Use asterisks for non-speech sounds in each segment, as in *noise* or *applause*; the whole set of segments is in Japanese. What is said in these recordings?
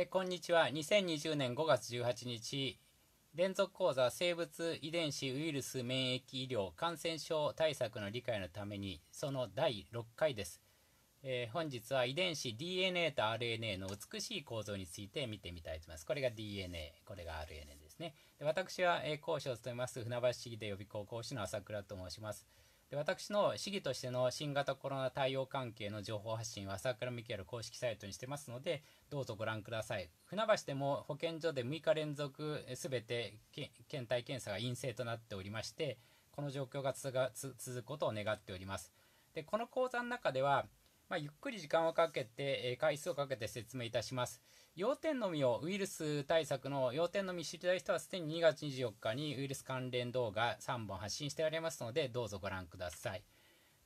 えこんにちは2020年5月18日連続講座生物遺伝子ウイルス免疫医療感染症対策の理解のためにその第6回です、えー、本日は遺伝子 DNA と RNA の美しい構造について見てみたいと思いますこれが DNA これが RNA ですねで私は、え講師を務めます船橋市議で予備校講師の朝倉と申します、で私の市議としての新型コロナ対応関係の情報発信は、朝倉未来公式サイトにしてますので、どうぞご覧ください。船橋でも保健所で6日連続すべて検体検査が陰性となっておりまして、この状況が続くことを願っております。で、この講座の中では、まあ、ゆっくり時間をかけて、回数をかけて説明いたします。要点のみをウイルス対策の要点のみ知りたい人はすでに2月24日にウイルス関連動画3本発信しておりますのでどうぞご覧ください。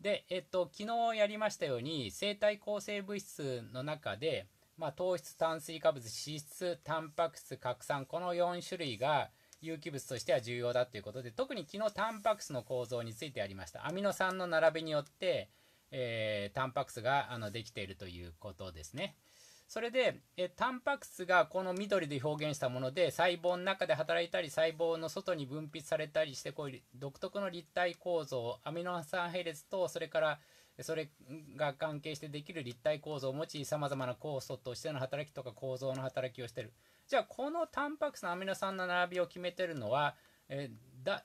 で、えっと、昨日やりましたように生体構成物質の中で、まあ、糖質炭水化物脂質タンパク質核酸この4種類が有機物としては重要だということで特に昨日タンパク質の構造についてやりましたアミノ酸の並びによって、えー、タンパク質があのできているということですね。それでえタンパク質がこの緑で表現したもので細胞の中で働いたり細胞の外に分泌されたりしてこういう独特の立体構造アミノ酸配列とそれからそれが関係してできる立体構造を持ちさまざまな酵素としての働きとか構造の働きをしてるじゃあこのタンパク質のアミノ酸の並びを決めてるのは、えだ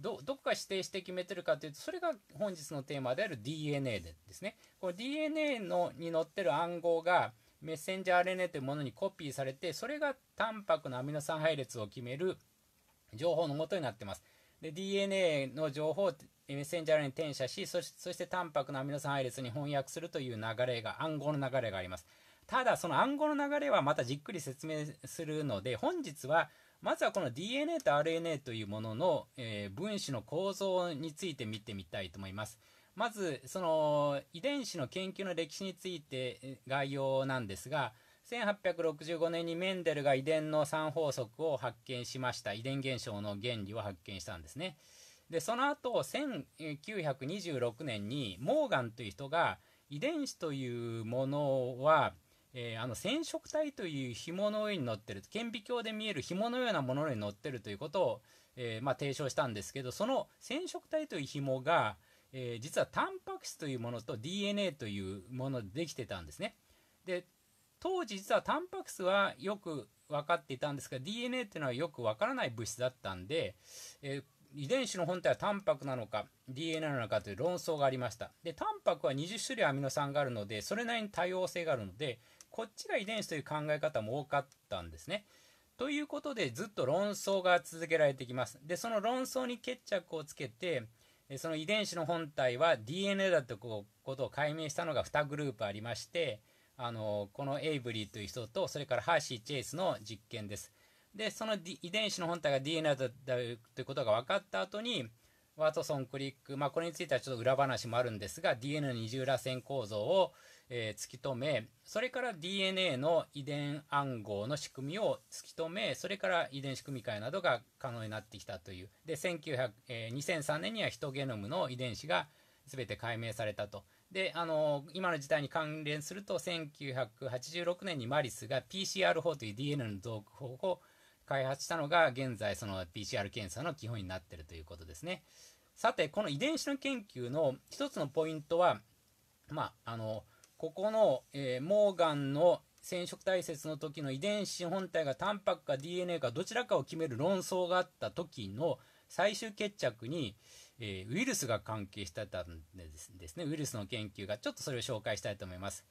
どどこか指定して決めてるかというとそれが本日のテーマである DNA でですねこの DNA のに載ってる暗号がメッセンジャー RNA というものにコピーされてそれがタンパクのアミノ酸配列を決める情報の元になっていますで DNA の情報をメッセンジャー RNA に転写しそしてタンパクのアミノ酸配列に翻訳するという流れが暗号の流れがありますただその暗号の流れはまたじっくり説明するので本日はまずはこの DNA と RNA というものの、えー、分子の構造について見てみたいと思います。まずその遺伝子の研究の歴史について概要なんですが1865年にメンデルが遺伝の3法則を発見しました遺伝現象の原理を発見したんですねでその後1926年にモーガンという人が遺伝子というものは、えー、あの染色体という紐の上に乗ってる顕微鏡で見える紐のようなものに乗ってるということを、えー、まあ、提唱したんですけどその染色体という紐が、えー、実はタンパク質というものと DNA というものでできてたんですね。で当時実はタンパク質はよく分かっていたんですが DNA っていうのはよく分からない物質だったんで、えー、遺伝子の本体はタンパクなのか DNA なのかという論争がありましたでタンパクは20種類アミノ酸があるのでそれなりに多様性があるのでこっちが遺伝子という考え方も多かったんですねということでずっと論争が続けられてきますでその論争に決着をつけてその遺伝子の本体は DNA だとことを解明したのが2グループありましてあのこのエイブリーという人とそれからハーシー・チェイスの実験ですでその、D、遺伝子の本体が DNA だということが分かった後にワトソン・クリック、まあ、これについてはちょっと裏話もあるんですが DNA の二重らせん構造をえ突き止めそれから DNA の遺伝暗号の仕組みを突き止めそれから遺伝子組み換えなどが可能になってきたというで1900、えー、2003年にはヒトゲノムの遺伝子が全て解明されたとであの今の時代に関連すると1986年にマリスが PCR 法という DNA の造法を開発したのが現在その PCR 検査の基本になっているということですねさてこの遺伝子の研究の一つのポイントはまああのここの、えー、モーガンの染色体説の時の遺伝子本体がタンパクか DNA かどちらかを決める論争があった時の最終決着に、えー、ウイルスが関係してたんですねウイルスの研究がちょっとそれを紹介したいと思います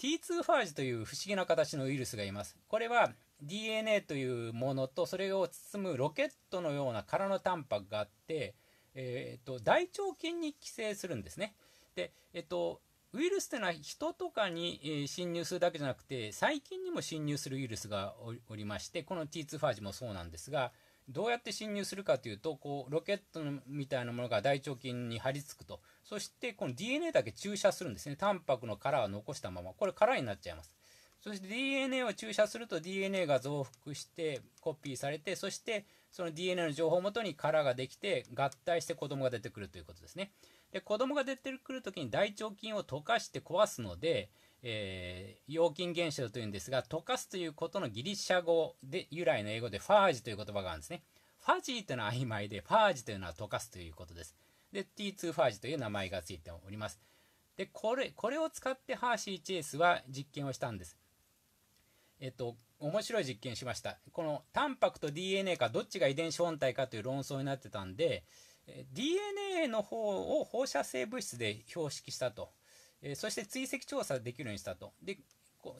T2 ファージという不思議な形のウイルスがいますこれは DNA というものとそれを包むロケットのような殻のタンパクがあって、えーと、大腸菌に寄生するんですねで、えっ、ー、と、ウイルスというのは人とかに侵入するだけじゃなくて細菌にも侵入するウイルスがおりましてこの T2 ファージもそうなんですがどうやって侵入するかというとこうロケットみたいなものが大腸菌に張り付くとそしてこの DNA だけ注射するんですねタンパクの殻を残したままこれ殻になっちゃいますそして DNA を注射すると DNA が増幅してコピーされてそしてその DNA の情報をもとに殻ができて合体して子供が出てくるということですねで子供が出てくる時に大腸菌を溶かして壊すので、えー、陽菌現象というんですが溶かすということのギリシャ語で由来の英語でファージという言葉があるんですねファジーというのは曖昧でファージというのは溶かすということですで T2 ファージという名前がついておりますでこれこれを使ってハーシーチェイスは実験をしたんですえっと面白い実験しましたこのタンパクと DNA かどっちが遺伝子本体かという論争になってたんで DNA の方を放射性物質で標識したと、えそして追跡調査できるようにしたとで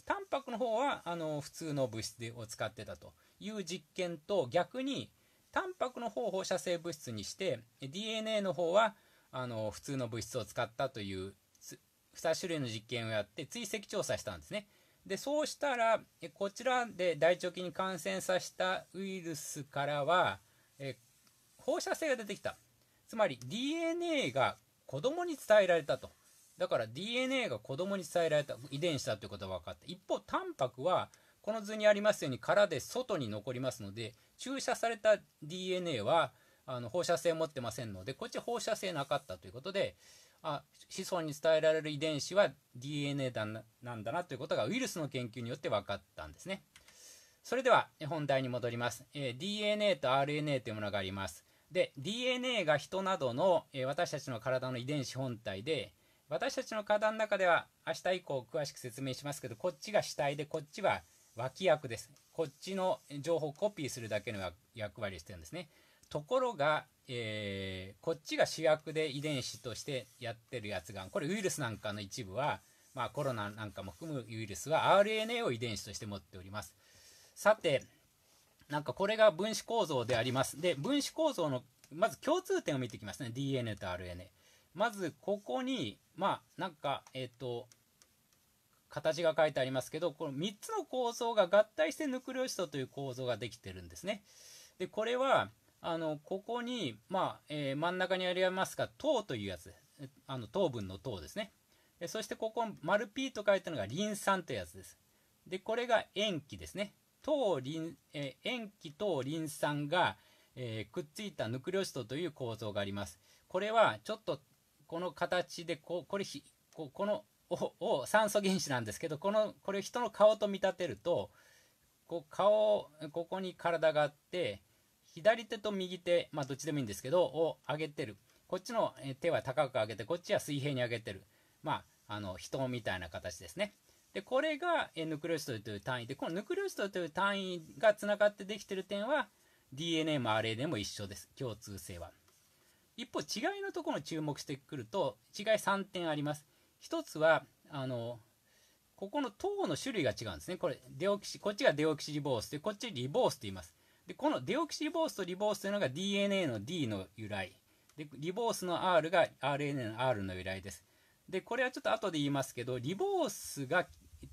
タンパクの方はあの普通の物質でを使ってたという実験と逆にタンパクの方を放射性物質にして DNA の方はあの普通の物質を使ったという2種類の実験をやって追跡調査したんですね。でそうしたらこちらで大腸菌に感染させたウイルスからはえ放射性が出てきたつまり DNA が子供に伝えられたとだから DNA が子供に伝えられた遺伝子だということが分かった一方タンパクはこの図にありますように殻で外に残りますので注射された DNA はあの放射性を持ってませんのでこっち放射性なかったということであ子孫に伝えられる遺伝子は DNA だななんだなということがウイルスの研究によって分かったんですね。それでは本題に戻ります。えー、DNA と RNA というものがあります。で DNA が人などの、え私たちの体の遺伝子本体で私たちの体の中では明日以降詳しく説明しますけどこっちが主体でこっちは脇役ですこっちの情報をコピーするだけの役割をしてるんですねところが、えー、こっちが主役で遺伝子としてやってるやつがこれウイルスなんかの一部は、まあ、コロナなんかも含むウイルスは RNA を遺伝子として持っておりますさてなんかこれが分子構造であります。で、分子構造の、まず共通点を見ていきますね。DNA と RNA。まず、ここに、まあ、なんか、えっ、ー、と、形が書いてありますけど、この3つの構造が合体してヌクレオシトという構造ができてるんですね。で、これは、あの、ここに、まあ、えー、真ん中にありますが、糖というやつ。あの、糖分の糖ですね。そしてここ、丸 P と書いたのがリン酸というやつです。で、これが塩基ですね。糖リえ塩基とリン酸が、えー、くっついたヌクレオシトという構造があります。これはちょっとこの形でここれひここのを酸素原子なんですけどこのこれを人の顔と見立てるとこう顔ここに体があって左手と右手、まあ、どっちでもいいんですけどを上げてるこっちの手は高く上げてこっちは水平に上げてるまああの人みたいな形ですね。でこれがヌクレオストルという単位でこのヌクレオストルという単位がつながってできている点は DNA も RNA も一緒です共通性は一方違いのところに注目してくると違い3点あります1つはあのここの糖の種類が違うんですねこれデオキシこっちがデオキシリボースでこっちリボースと言いますでこのデオキシリボースとリボースというのが DNA の D の由来でリボースの R が RNA の R の由来ですでこれはちょっと後で言いますけどリボースが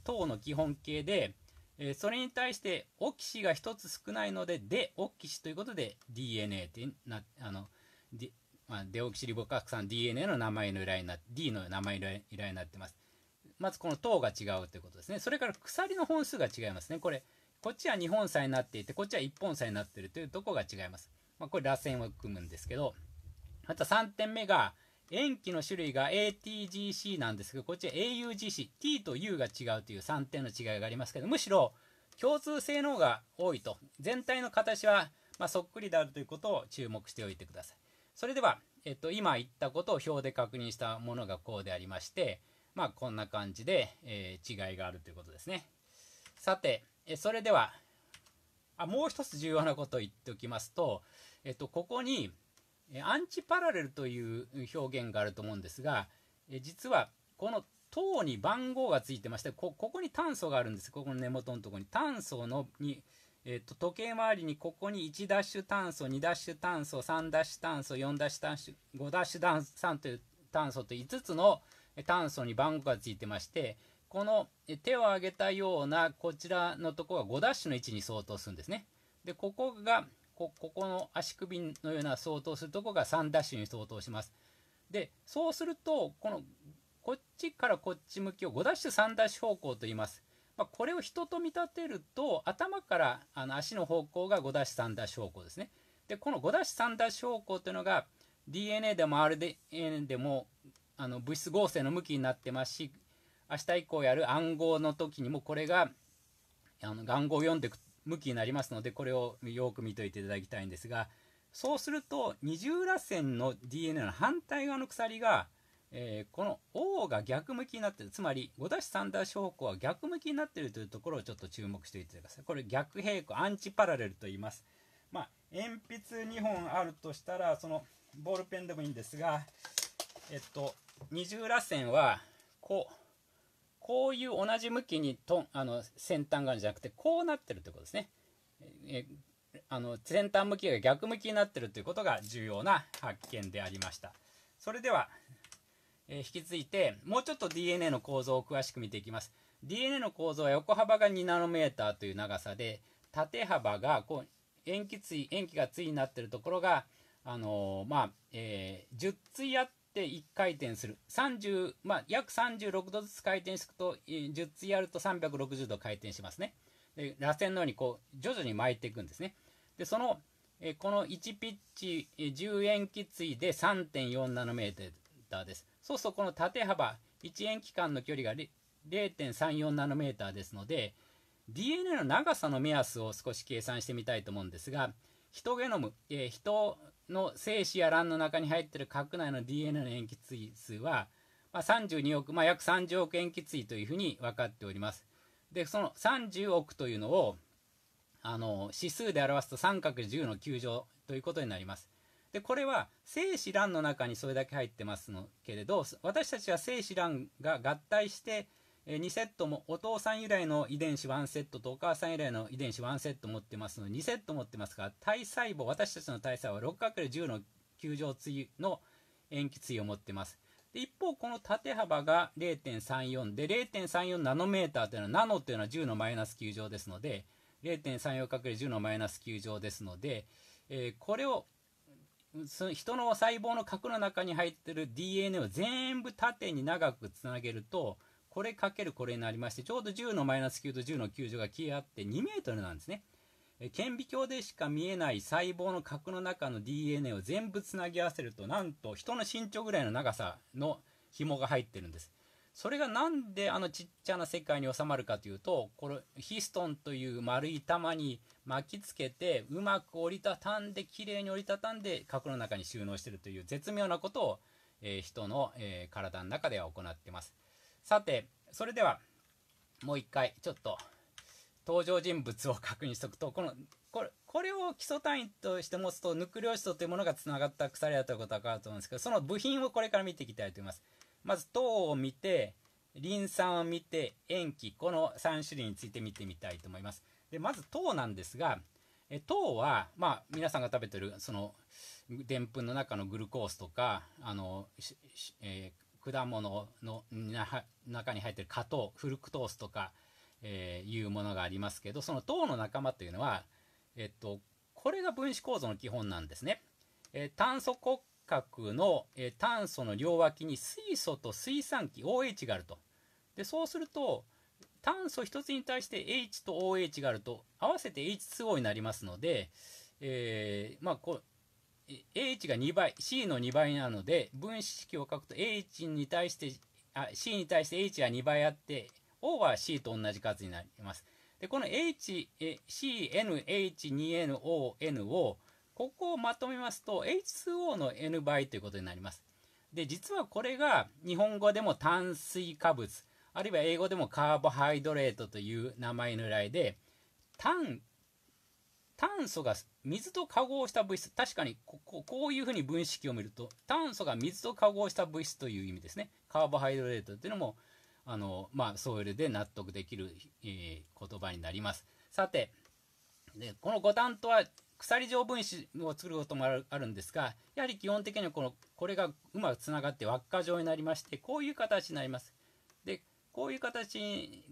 等の基本形で、えー、それに対してオキシが1つ少ないのでデオキシということで DNA ってなあのデ,、まあ、デオキシリボ核酸 DNA の名前の由来になって D の名前の由来になってますまずこの糖が違うということですねそれから鎖の本数が違いますねこれこっちは2本差になっていてこっちは1本差になっているというとこが違います、まあ、これ螺旋を組むんですけどまた3点目が塩基の種類が ATGC なんですけど、こっちは AUGC、T と U が違うという3点の違いがありますけど、むしろ共通性能が多いと、全体の形は、まあ、そっくりであるということを注目しておいてください。それでは、えっと、今言ったことを表で確認したものがこうでありまして、まあ、こんな感じで、えー、違いがあるということですね。さて、えそれでは、あもう一つ重要なことを言っておきますと、えっと、ここに、アンチパラレルという表現があると思うんですが、え実はこの糖に番号がついてましてここに炭素があるんですここの根元のとこに炭素のに、えーと、時計回りにここに1ダッシュ炭素2ダッシュ炭素3ダッシュ炭素4ダッシュ炭素5ダッシュ炭3という炭素と5つの炭素に番号がついてましてこの手を上げたようなこちらのところが5ダッシュの位置に相当するんですねでここがここの足首のような相当するとこが3ダッシュに相当します。でそうするとこのこっちからこっち向きを5ダッシュ3ダッシュ方向と言います。まあ、これを人と見立てると頭からあの足の方向が5ダッシュ3ダッシュ方向ですね。でこの5ダッシュ3ダッシュ方向というのが DNA でも RNA でもあの物質合成の向きになってますし明日以降やる暗号の時にもこれがあの暗号を読んでいく向きになりますので、これをよく見といていただきたいんですが、そうすると、二重らせんの DNA の反対側の鎖が、えー、この O が逆向きになってる、つまり 5-3' 方向は逆向きになっているというところをちょっと注目しておいてください。これ逆平行、アンチパラレルと言います。まあ、鉛筆2本あるとしたら、そのボールペンでもいいんですが、えっと、二重らせんは、こう、こういう同じ向きにとあの先端があるんじゃなくてこうなってるってことですね。えあの先端向きが逆向きになってるということが重要な発見でありました。それでは、えー、引き続いてもうちょっと DNA の構造を詳しく見ていきます。DNA の構造は横幅が2ナノメーターという長さで縦幅がこう塩基対塩基が対になってるところがあのー、まあ、えー、10対あってって1回転する30、まあ、約36度ずつ回転していくと10つやると360度回転しますねで螺旋のようにこう徐々に巻いていくんですねでそのえこの1ピッチ10円きついで3 4 7ーですそうするとこの縦幅1円期間の距離が0.34ナノメーターですので DNA の長さの目安を少し計算してみたいと思うんですがヒトゲノム、えー、ヒの精子や卵の中に入っている核内の DNA の塩基対数は、まあ、32億、まあ、約30億塩基対というふうに分かっております。で、その30億というのを、あの、指数で表すと 3×10 の9乗ということになります。で、これは精子卵の中にそれだけ入ってますのけれど、私たちは精子卵が合体して、え2セットもお父さん由来の遺伝子1セットとお母さん由来の遺伝子1セット持ってますので2セット持ってますから体細胞私たちの体細胞は 6×10 の球状対の塩基対を持ってますで一方この縦幅が0.34で0.34ナノメーターというのはナノというのは10のマイナス9乗ですので 0.34×10 のマイナス9乗ですので、えー、これを人の細胞の核の中に入ってる DNA を全部縦に長くつなげるとこれかけるこれになりまして、ちょうど10のマイナス9と10の9乗が消え合って2メートルなんですね。顕微鏡でしか見えない細胞の核の中の DNA を全部つなぎ合わせると、なんと人の身長ぐらいの長さの紐が入ってるんです。それがなんであのちっちゃな世界に収まるかというと、このヒストンという丸い玉に巻きつけて、うまく折りたたんで、綺麗に折りたたんで、核の中に収納してるという絶妙なことを、えー、人の、えー、体の中では行ってます。さて、それでは、もう一回、ちょっと、登場人物を確認しておくと、この、これ、これを基礎単位として持つと、ヌクレオシトというものが繋がった鎖だということが分かると思うんですけど、その部品をこれから見ていきたいと思います。まず、糖を見て、リン酸を見て、塩基、この3種類について見てみたいと思います。で、まず糖なんですが、え糖は、まあ、皆さんが食べてる、その、でんぷんの中のグルコースとか、あの、えー、果物の中に入ってる果糖フルクトースとか、えー、いうものがありますけどその糖の仲間というのは、えっと、これが分子構造の基本なんですね。えー、炭素骨格の、えー、炭素の両脇に水素と水酸基 OH があると。でそうすると炭素1つに対して H と OH があると合わせて H2O になりますので、えー、まあ、こう h が2倍 c の2倍なので分子式を書くと h に対してあ c に対して h が2倍あって o は c と同じ数になります。でこの HCNH2NON をここをまとめますと H2O の N 倍ということになります。で実はこれが日本語でも炭水化物あるいは英語でもカーボハイドレートという名前の由来で炭炭素が水と化合した物質確かにここういうふうに分式を見ると炭素が水と化合した物質という意味ですねカーボハイドレートというのもあのまあそれで納得できる、えー、言葉になりますさてでこの五炭とは鎖状分子を作ることもあるんですがやはり基本的にはこのこれがうまくつながって輪っか状になりましてこういう形になりますでこういう形に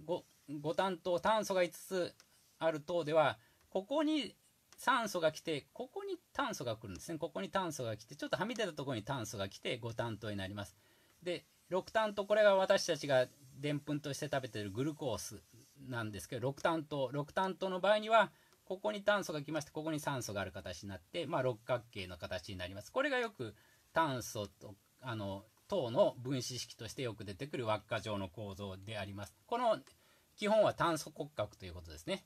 五炭と炭素が5つある等ではここに酸素が来て、ここに炭素が来るんですね。ここに炭素が来て、ちょっとはみ出たところに炭素が来て、5炭糖になります。で、6炭糖、これが私たちがでんぷんとして食べてるグルコースなんですけど、6炭糖、6炭糖の場合には、ここに炭素が来まして、ここに酸素がある形になって、まあ、六角形の形になります。これがよく炭素と、あの、糖の分子式としてよく出てくる輪っか状の構造であります。この基本は炭素骨格ということですね。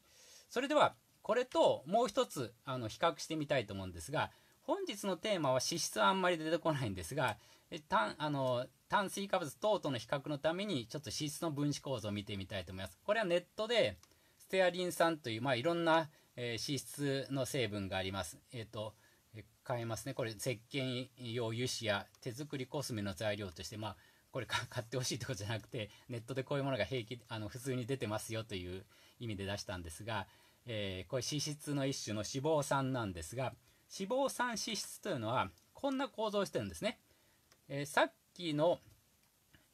それでは、これともう一つあの比較してみたいと思うんですが本日のテーマは脂質はあんまり出てこないんですが炭あの炭水化物等との比較のためにちょっと脂質の分子構造を見てみたいと思います。これはネットでステアリン酸という、まあ、いろんな、えー、脂質の成分があります。えっ、ー、と変えますねこれ石鹸用油脂や手作りコスメの材料としてまあこれ買ってほしいってことじゃなくてネットでこういうものが平気あの普通に出てますよという意味で出したんですがえー、これ脂質の一種の脂肪酸なんですが脂肪酸脂質というのはこんな構造をしてるんですね、えー、さっきの、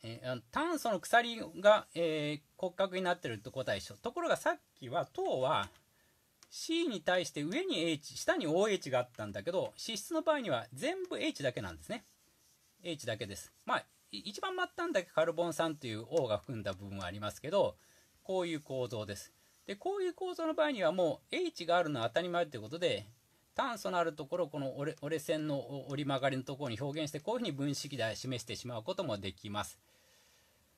えー、炭素の鎖が、え骨格になってると答えでしょところがさっきは糖は C に対して上に H 下に OH があったんだけど脂質の場合には全部 H だけなんですね H だけですまあ一番末端だけカルボン酸という O が含んだ部分はありますけどこういう構造ですでこういう構造の場合にはもう H があるのは当たり前ということで炭素のあるところをこの折れ線の折り曲がりのところに表現してこういうふうに分子式で示してしまうこともできます。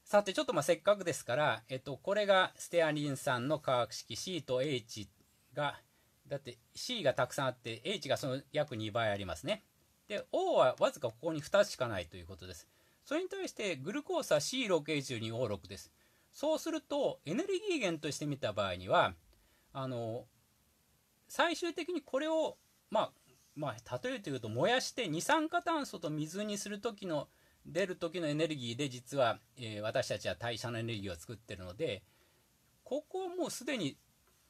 さてちょっとまあせっかくですから、えっと、これがステアリン酸の化学式 C と H がだって C がたくさんあって H がその約2倍ありますね。で O はわずかここに2つしかないということです。それに対してグルコースは c 6 h 2 o 6です。そうするとエネルギー源として見た場合にはあの最終的にこれをまあまあ例えて言うと燃やして二酸化炭素と水にする時の出る時のエネルギーで実は、えー、私たちは代謝のエネルギーを作ってるのでここはもうすでに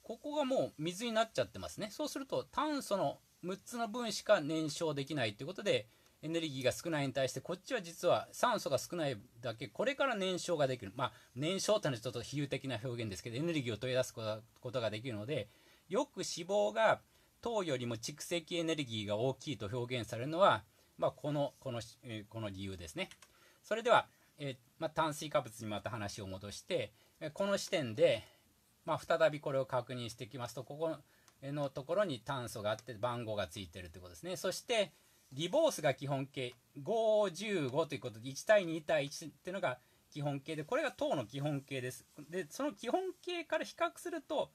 ここがもう水になっちゃってますねそうすると炭素の6つの分しか燃焼できないということでエネルギーが少ないに対してこっちは実は酸素が少ないだけこれから燃焼ができるまあ燃焼いうのはちょっと比喩的な表現ですけどエネルギーを取り出すことができるのでよく脂肪が糖よりも蓄積エネルギーが大きいと表現されるのは、まあ、このこの、えこの理由ですねそれでは、えー、まあ、炭水化物にまた話を戻して、えこの視点で、まあ、再びこれを確認していきますとここのところに炭素があって番号がついてるということですねそしてリボースが基本形515ということで1対2対1っていうのが基本形でこれが等の基本形ですでその基本形から比較すると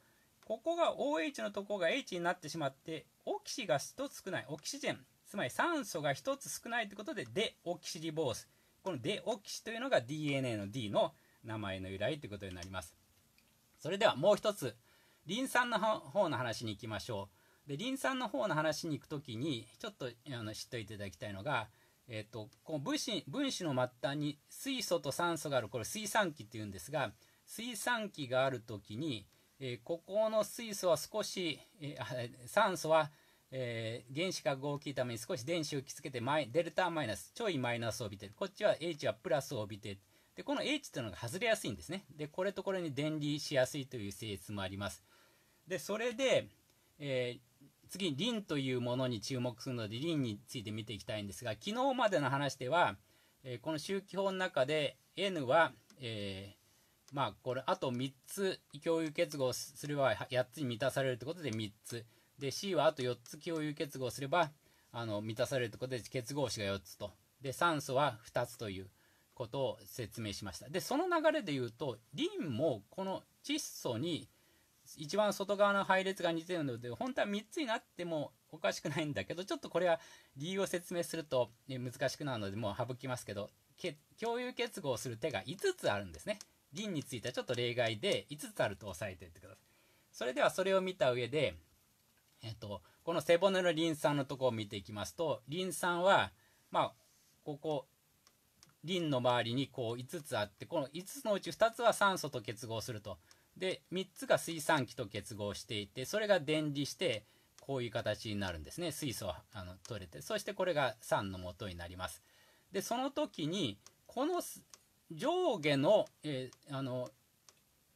ここが OH のとこが H になってしまってオキシが1つ少ないオキシジェンつまり酸素が1つ少ないということでデオキシリボースこのデオキシというのが DNA の D の名前の由来ということになりますそれではもう一つリン酸の方の話に行きましょうでリン酸の方の話に行く時にちょっとあの知っておいていただきたいのが、えーと、この分子分子の末端に水素と酸素があるこれ水酸基っていうんですが水酸基がある時に、えー、ここの水素は少し、えー、酸素は、えー、原子核が大きいために少し電子をきつけてマイデルタマイナスちょいマイナスを帯びてるこっちは H はプラスを帯びてでこの H というのが外れやすいんですねでこれとこれに電離しやすいという性質もありますでそれで、えー次にリンというものに注目するので、リンについて見ていきたいんですが、昨日までの話では、えこの周期法の中で N は、えー、まあこれあと3つ共有結合すれば8つに満たされるということで3つで C はあと4つ共有結合すればあの満たされるということで結合子が4つとで酸素は2つということを説明しましたでその流れで言うとリンもこの窒素に一番外側の配列が似てるので本当は3つになってもおかしくないんだけどちょっとこれは理由を説明すると、難しくなるのでもう省きますけど共有結合する手が5つあるんですね。銀についてはちょっと例外で5つあると押さえておいてください。それではそれを見た上で、えっと、この背骨のリン酸のとこを見ていきますとリン酸はまあここリンの周りにこう5つあってこの5つのうち2つは酸素と結合するとで3つが水酸基と結合していてそれが電離してこういう形になるんですね水素はあの取れてそしてこれが酸の元になりますでその時にこの上下の,、えー、あの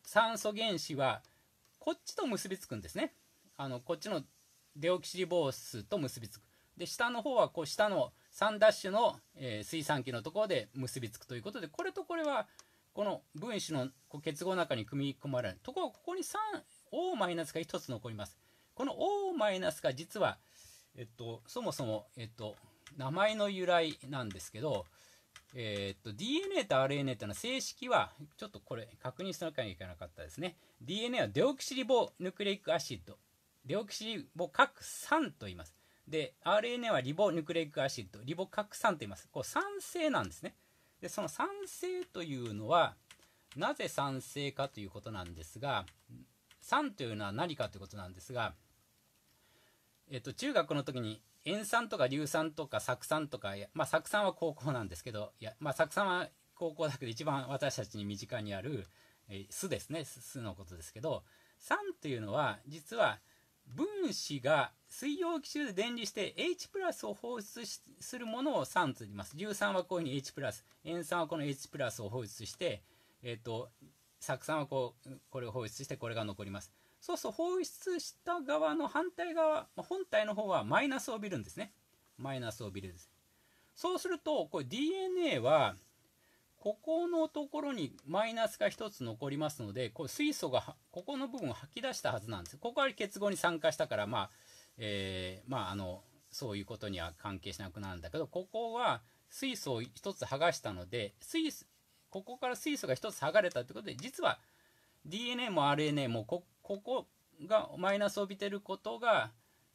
酸素原子はこっちと結びつくんですねあのこっちのデオキシリボースと結びつくで下の方はこう下の3ダッシュの、えー、水酸基のところで結びつくということでこれとこれはこの分子の結合の中に組み込まれる。ところが、ここに 3O- が1つ残ります。この O- が実は、えっと、そもそも、えっと、名前の由来なんですけど、えー、っと DNA と RNA というのは正式はちょっとこれ確認しなきゃいけなかったですね DNA はデオキシリボヌクレイクアシッドデオキシリボ核酸と言いますで RNA はリボヌクレイクアシッドリボ核酸と言いますこう酸性なんですねでその賛成というのはなぜ賛成かということなんですが賛というのは何かということなんですが、えっと、中学の時に塩酸とか硫酸とか酢酸とか、まあ、酢酸は高校なんですけどいや、まあ、酢酸は高校だけど一番私たちに身近にある、えー、酢ですね酢のことですけど酸というのは実は分子が水溶液中で電離して H プラスを放出するものを3つ言います。硫酸はこういうふうに H プラス、塩酸はこの H プラスを放出して、えっ、ー、と、酢酸はこう、これを放出してこれが残ります。そうすると放出した側の反対側、本体の方はマイナスを帯びるんですね。マイナスを帯びるんです。そうすると、これ DNA はここのところにマイナスが1つ残りますので、こ水素がここの部分を吐き出したはずなんです。ここは結合に酸化したから、まあ、えー、まあ、あの、そういうことには関係しなくなるんだけど、ここは水素を1つ剥がしたので、水素、ここから水素が1つ剥がれたってことで、実は DNA も RNA もこ、ここがマイナスを帯びてることが、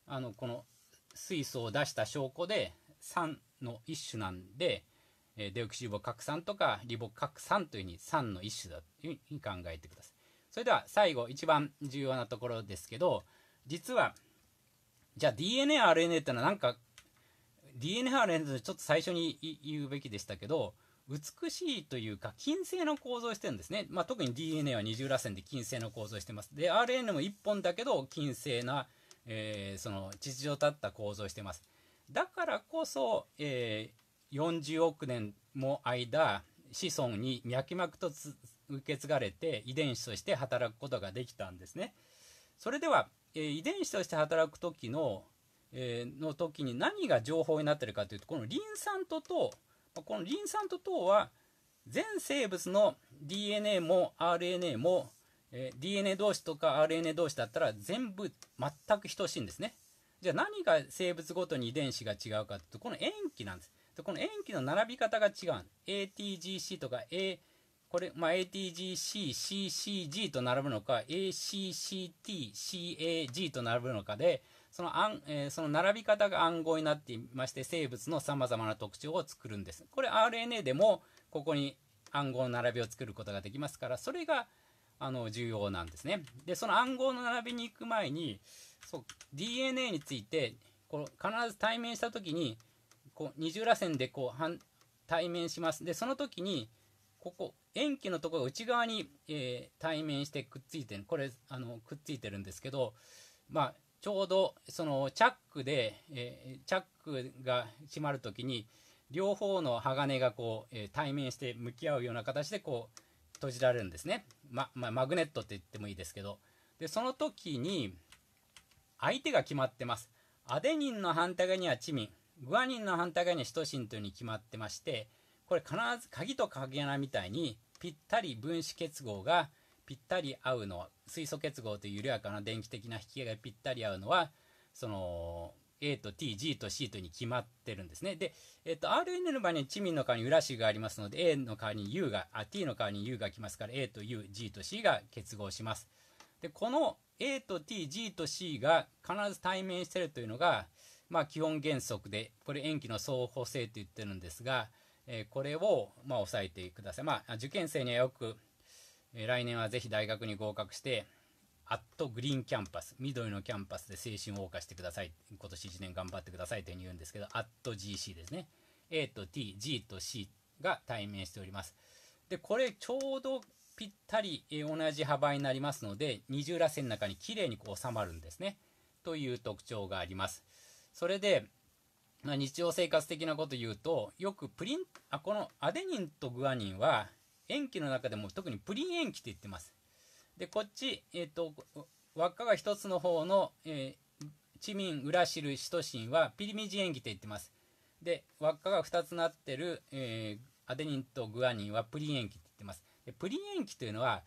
あの、この水素を出した証拠で、酸の一種なんで、えデオキシリボ核酸とかリボ核酸というふうに酸の一種だというふうに考えてください。それでは最後一番重要なところですけど実はじゃあ DNARNA ってのはなんか DNARNA てちょっと最初に言うべきでしたけど美しいというか金星の構造をしてるんですね、まあ、特に DNA は二重らせんで金星の構造をしてますで RNA も1本だけど金星な、えー、その秩序立った構造をしてますだからこそ、えー40億年も間子孫に脈々と受け継がれて遺伝子として働くことができたんですね。それでは、えー、遺伝子として働く時の、えー、の時に何が情報になってるかというとこのリン酸と糖このリン酸と糖は全生物の DNA も RNA も、えー、DNA 同士とか RNA 同士だったら全部全く等しいんですね。じゃあ何が生物ごとに遺伝子が違うかというとこの塩基なんです。でこの塩基の並び方が違う ATGC とか A これ、まあ、ATGC、CCG と並ぶのか、ACCT、CAG と並ぶのかで、そのん、えー、その並び方が暗号になっていまして、生物の様々な特徴を作るんです。これ RNA でも、ここに暗号の並びを作ることができますから、それが、あの、重要なんですね。で、その暗号の並びに行く前に、そう、DNA について、この必ず対面した時に、こう二重らせんでこう反対面しますでその時にここ塩基のところが内側に、えー、対面してくっついてるこれあのくっついてるんですけど、まあ、ちょうどそのチャックで、えー、チャックが閉まる時に両方の鋼がこう、えー、対面して向き合うような形でこう閉じられるんですね、ままあ、マグネットって言ってもいいですけどでその時に相手が決まってますアデニンの反対側にはチミングアニンの反対側にはシトシンというに決まってまして、これ必ず鍵と鍵穴みたいにぴったり分子結合がぴったり合うのは、水素結合という緩やかな電気的な引き合いがぴったり合うのは、その、A と T、G と C というに決まってるんですね。で、えっと、RN の場合にチミンの代わりにウラシがありますので、A の代わりに U が、あ、T の代わりに U が来ますから、A と U、G と C が結合します。で、この A と T、G と C が必ず対面してるというのが、まあ、基本原則でこれ塩基の相補性と言ってるんですが、えー、これをまあ抑えてください、まあ、受験生にはよく、えー、来年はぜひ大学に合格してアットグリーンキャンパス緑のキャンパスで青春を謳歌してください今年1年頑張ってくださいというふうに言うんですけどアット GC ですね A と TG と C が対面しておりますでこれちょうどぴったり同じ幅になりますので二重らせんの中にきれいにこう収まるんですねという特徴がありますそれで、まあ、日常生活的なこと言うとよくプリンあこのアデニンとグアニンは塩基の中でも特にプリン塩基って言ってますでこっち、えーと、輪っかが1つの方の、えー、チミンウラシルシトシンはピリミジ塩基って言ってますで輪っかが2つなってる、えー、アデニンとグアニンはプリン塩基って言ってますでプリン塩基というのは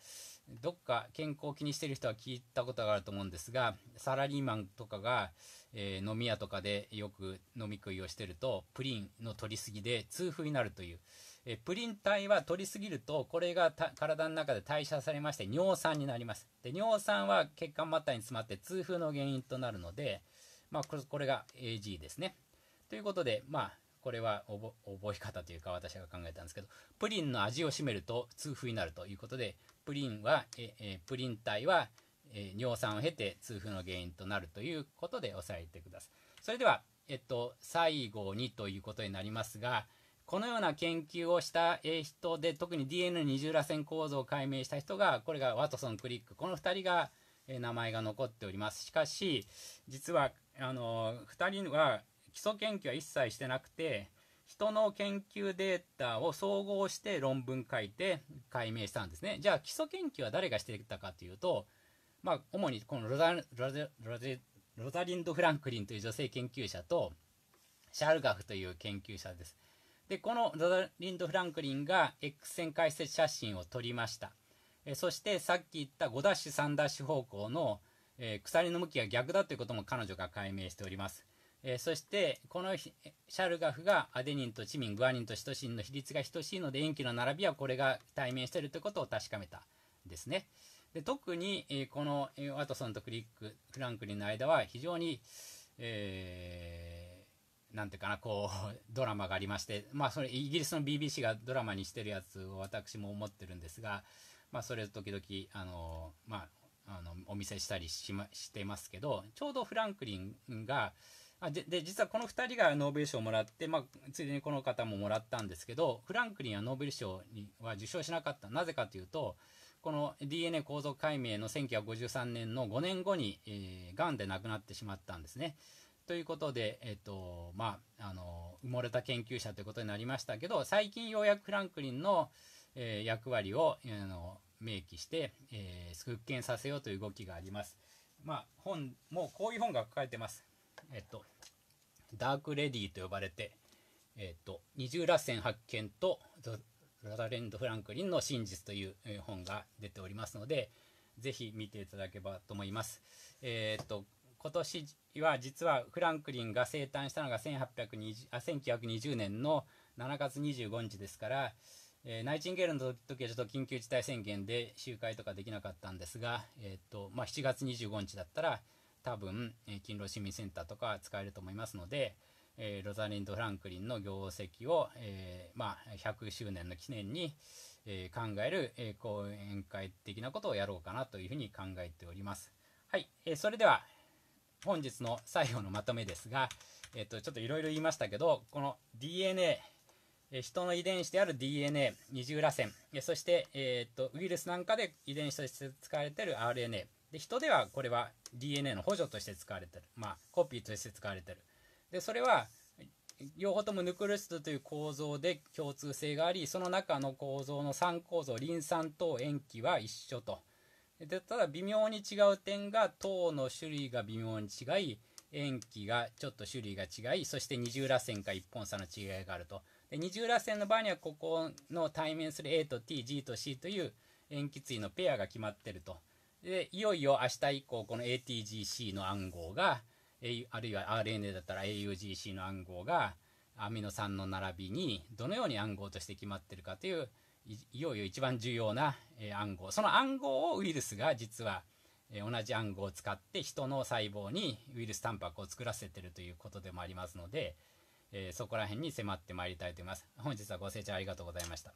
どっか健康を気にしてる人は聞いたことがあると思うんですがサラリーマンとかが、えー、飲み屋とかでよく飲み食いをしてるとプリンの取りすぎで痛風になるという、えプリン体は取りすぎるとこれが体の中で代謝されまして尿酸になりますで尿酸は血管末端に詰まって痛風の原因となるので、まあ、これが AG ですねということでまあこれは覚え方というか私が考えたんですけどプリンの味を占めると痛風になるということでプリンは、ええプリン体は、え尿酸を経て痛風の原因となるということで抑えてください。それでは、えっと、最後にということになりますが、このような研究をした人で、特に DNA 二重らせん構造を解明した人が、これがワトソン、クリック、この2人が、え名前が残っております。しかし、実は、あの、2人は基礎研究は一切してなくて、人の研究データを総合して論文書いて解明したんですね。じゃあ基礎研究は誰がしてたかというと、まあ、主にこのロザロザリンド・フランクリンという女性研究者とシャルガフという研究者です。で、このロザリンド・フランクリンが X 線解析写真を撮りました。えそしてさっき言った5ダッシュ3ダッシュ方向の、えー、鎖の向きが逆だということも彼女が解明しております。えー、そしてこのシャルガフがアデニンとチミングアニンとシトシンの比率が等しいので塩基の並びはこれが対面しているということを確かめたですねで特に、えー、このワトソンとクリックフランクリンの間は非常に、えー、なんていうかなこう *laughs* ドラマがありましてまあそれイギリスの BBC がドラマにしてるやつを私も思ってるんですがまあそれを時々あのまああのお見せしたりし,、ま、してますけどちょうどフランクリンが、あでで実はこの2人がノーベル賞をもらって、まあ、ついでにこの方ももらったんですけどフランクリンはノーベル賞には受賞しなかったなぜかというとこの DNA 構造解明の1953年の5年後に、えー、がんで亡くなってしまったんですね。ということで、えっとまあ、あの埋もれた研究者ということになりましたけど最近ようやくフランクリンの、えー、役割を、えー、の明記して、えー、復権させようという動きがあります。まあ、本もうこういう本が書かれてます。えっと、ダークレディと呼ばれて、えっと、二重螺旋発見とララレンド・フランクリンの真実という本が出ておりますので、ぜひ見ていただければと思います。えっと、今年は実はフランクリンが生誕したのが1820あ1920年の7月25日ですから、えー、ナイチンゲールの時はちょっと緊急事態宣言で集会とかできなかったんですが、えーとまあ、7月25日だったら多分、え勤労市民センターとか使えると思いますので、えロザリンド・フランクリンの業績を、えまあ、100周年の記念に、え考える、え講演会的なことをやろうかなというふうに考えております。はい、えそれでは本日の最後のまとめですが、えっと、ちょっといろいろ言いましたけど、この DNA、人の遺伝子である DNA、二重らせん、そして、えっとウイルスなんかで遺伝子として使われている RNA、で人ではこれは DNA の補助として使われてる、まあ、コピーとして使われてるでそれは両方ともヌクルストという構造で共通性がありその中の構造の3構造リン酸と塩基は一緒とでただ微妙に違う点が糖の種類が微妙に違い塩基がちょっと種類が違いそして二重らせんか一本差の違いがあるとで二重らせんの場合にはここの対面する A と TG と C という塩基対のペアが決まってるとでいよいよ明日以降この ATGC の暗号があるいは RNA だったら AUGC の暗号がアミノ酸の並びにどのように暗号として決まってるかといういよいよ一番重要な暗号その暗号をウイルスが実は同じ暗号を使って人の細胞にウイルスタンパクを作らせてるということでもありますので、えー、そこら辺に迫ってまいりたいと思います。本日はご清聴ありがとうございました。